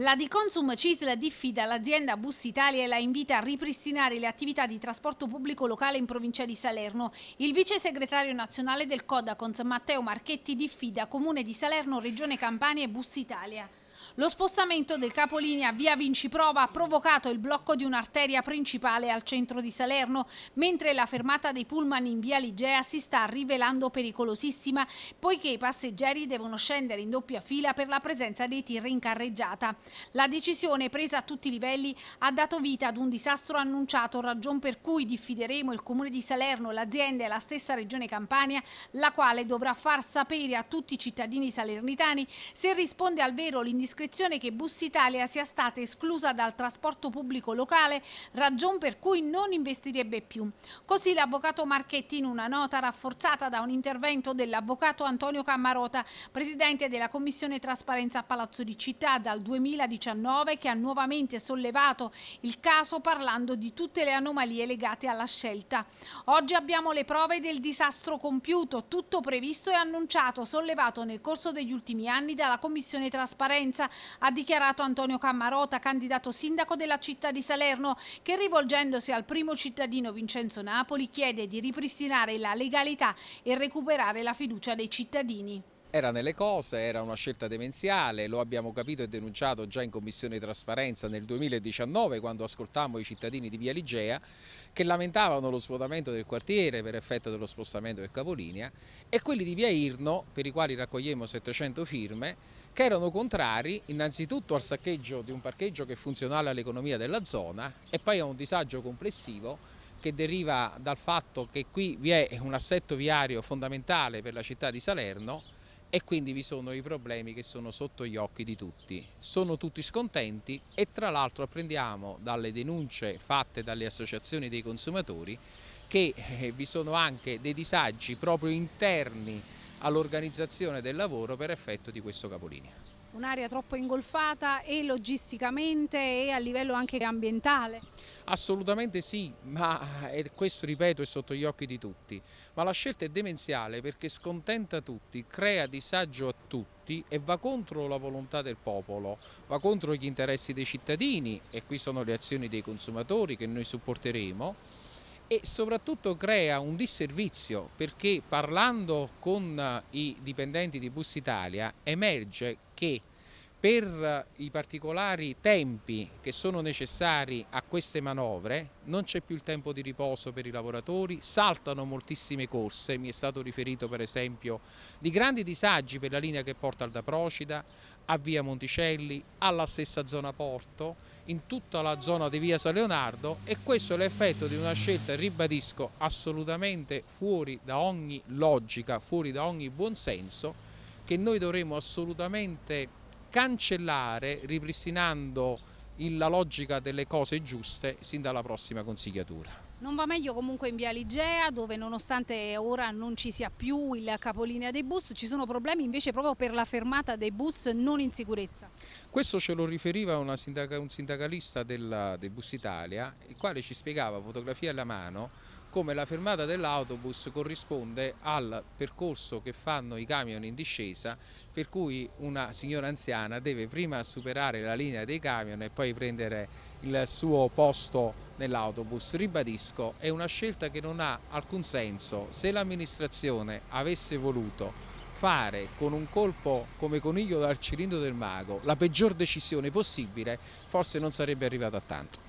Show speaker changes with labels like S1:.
S1: La di Consum Cisla diffida l'azienda Bus Italia e la invita a ripristinare le attività di trasporto pubblico locale in provincia di Salerno. Il vice segretario nazionale del Codacons Matteo Marchetti diffida Comune di Salerno, Regione Campania e Bus Italia. Lo spostamento del capolinea via Vinciprova ha provocato il blocco di un'arteria principale al centro di Salerno, mentre la fermata dei pullman in via Ligea si sta rivelando pericolosissima, poiché i passeggeri devono scendere in doppia fila per la presenza dei tir in carreggiata. La decisione presa a tutti i livelli ha dato vita ad un disastro annunciato, ragion per cui diffideremo il Comune di Salerno, l'azienda e la stessa Regione Campania, la quale dovrà far sapere a tutti i cittadini salernitani se risponde al vero l'indiscrezione l'obiezione che Bus Italia sia stata esclusa dal trasporto pubblico locale, ragion per cui non investirebbe più. Così l'avvocato Marchetti in una nota rafforzata da un intervento dell'avvocato Antonio Cammarota, presidente della Commissione Trasparenza a Palazzo di Città dal 2019, che ha nuovamente sollevato il caso parlando di tutte le anomalie legate alla scelta. Oggi abbiamo le prove del disastro compiuto, tutto previsto e annunciato, sollevato nel corso degli ultimi anni dalla Commissione Trasparenza, ha dichiarato Antonio Cammarota, candidato sindaco della città di Salerno, che rivolgendosi al primo cittadino Vincenzo Napoli chiede di ripristinare la legalità e recuperare la fiducia dei cittadini.
S2: Era nelle cose, era una scelta demenziale, lo abbiamo capito e denunciato già in Commissione di Trasparenza nel 2019 quando ascoltammo i cittadini di Via Ligea che lamentavano lo svuotamento del quartiere per effetto dello spostamento del capolinea e quelli di Via Irno, per i quali raccogliemo 700 firme, che erano contrari innanzitutto al saccheggio di un parcheggio che funzionale all'economia della zona e poi a un disagio complessivo che deriva dal fatto che qui vi è un assetto viario fondamentale per la città di Salerno e quindi vi sono i problemi che sono sotto gli occhi di tutti. Sono tutti scontenti e tra l'altro apprendiamo dalle denunce fatte dalle associazioni dei consumatori che eh, vi sono anche dei disagi proprio interni all'organizzazione del lavoro per effetto di questo capolinea
S1: un'area troppo ingolfata e logisticamente e a livello anche ambientale?
S2: Assolutamente sì, ma questo ripeto è sotto gli occhi di tutti, ma la scelta è demenziale perché scontenta tutti, crea disagio a tutti e va contro la volontà del popolo, va contro gli interessi dei cittadini e qui sono le azioni dei consumatori che noi supporteremo e soprattutto crea un disservizio perché parlando con eh, i dipendenti di Bus Italia emerge che per i particolari tempi che sono necessari a queste manovre non c'è più il tempo di riposo per i lavoratori, saltano moltissime corse, mi è stato riferito per esempio di grandi disagi per la linea che porta al Da Procida, a via Monticelli, alla stessa zona Porto, in tutta la zona di via San Leonardo e questo è l'effetto di una scelta, ribadisco, assolutamente fuori da ogni logica, fuori da ogni buonsenso che noi dovremo assolutamente cancellare ripristinando la logica delle cose giuste sin dalla prossima consigliatura.
S1: Non va meglio comunque in via Ligea dove nonostante ora non ci sia più il capolinea dei bus ci sono problemi invece proprio per la fermata dei bus non in sicurezza.
S2: Questo ce lo riferiva sindaca, un sindacalista della, del Bus Italia il quale ci spiegava fotografia alla mano come la fermata dell'autobus corrisponde al percorso che fanno i camion in discesa per cui una signora anziana deve prima superare la linea dei camion e poi prendere il suo posto nell'autobus, ribadisco, è una scelta che non ha alcun senso. Se l'amministrazione avesse voluto fare con un colpo come coniglio dal cilindro del mago la peggior decisione
S1: possibile, forse non sarebbe arrivato a tanto.